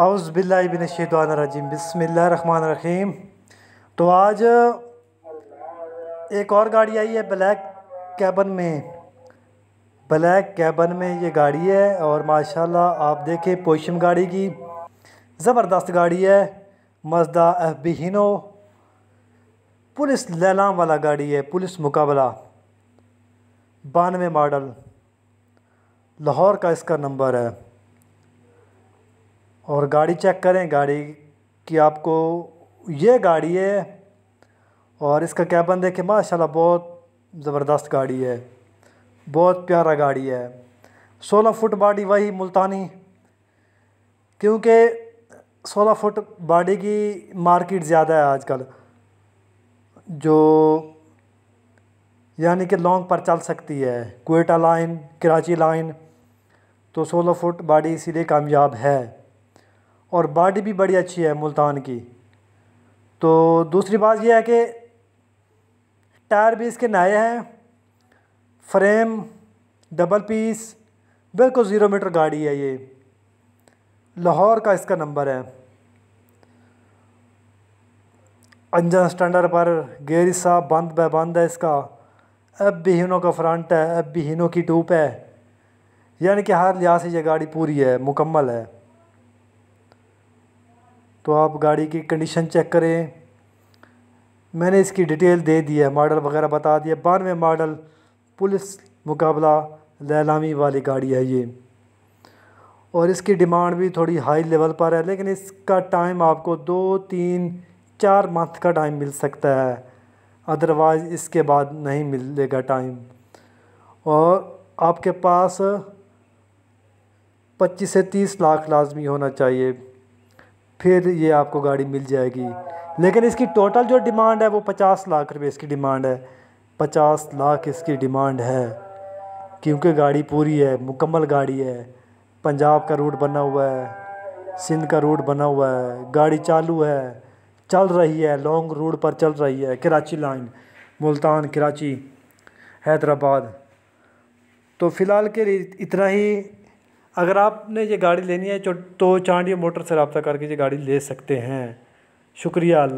अउज़बिल्लाबिनशैदानरजीम बसमीम तो आज एक और गाड़ी आई है ब्लैक कैबन में ब्लैक कैबन में ये गाड़ी है और माशाल्लाह आप देखें पोशम गाड़ी की ज़बरदस्त गाड़ी है Mazda F B Hino police लैलाम वाला गाड़ी है पुलिस मुकाबला बानवे मॉडल लाहौर का इसका नंबर है और गाड़ी चेक करें गाड़ी कि आपको ये गाड़ी है और इसका कैबन देखें माशाल्लाह बहुत ज़बरदस्त गाड़ी है बहुत प्यारा गाड़ी है सोलह फुट बॉडी वही मुल्तानी क्योंकि सोलह फुट बॉडी की मार्केट ज़्यादा है आजकल जो यानी कि लॉन्ग पर चल सकती है कोयटा लाइन कराची लाइन तो सोलह फुट बॉडी इसीलिए कामयाब है और बाडी भी बड़ी अच्छी है मुल्तान की तो दूसरी बात यह है कि टायर भी इसके नए हैं फ्रेम डबल पीस बिल्कुल ज़ीरो मीटर गाड़ी है ये लाहौर का इसका नंबर है अंजन स्टैंडर्ड पर गेरी साहब बंद बह बंद है इसका अब भी हिनो का फ्रंट है अब भी हिनो की टूप है यानी कि हर लिहाज से ये गाड़ी पूरी है मुकम्मल है तो आप गाड़ी की कंडीशन चेक करें मैंने इसकी डिटेल दे दी है मॉडल वगैरह बता दिया बानवे मॉडल पुलिस मुकाबला लैलामी वाली गाड़ी है ये और इसकी डिमांड भी थोड़ी हाई लेवल पर है लेकिन इसका टाइम आपको दो तीन चार मंथ का टाइम मिल सकता है अदरवाइज़ इसके बाद नहीं मिलेगा टाइम और आपके पास 25 से 30 लाख लाजमी होना चाहिए फिर ये आपको गाड़ी मिल जाएगी लेकिन इसकी टोटल जो डिमांड है वो पचास लाख रुपए इसकी डिमांड है पचास लाख इसकी डिमांड है क्योंकि गाड़ी पूरी है मुकम्मल गाड़ी है पंजाब का रूट बना हुआ है सिंध का रूट बना हुआ है गाड़ी चालू है चल रही है लॉन्ग रूट पर चल रही है कराची लाइन मुल्तान कराची हैदराबाद तो फ़िलहाल के लिए इतना ही अगर आपने ये गाड़ी लेनी है तो चांडिया मोटर से रबता करके ये गाड़ी ले सकते हैं शुक्रिया अल्लाह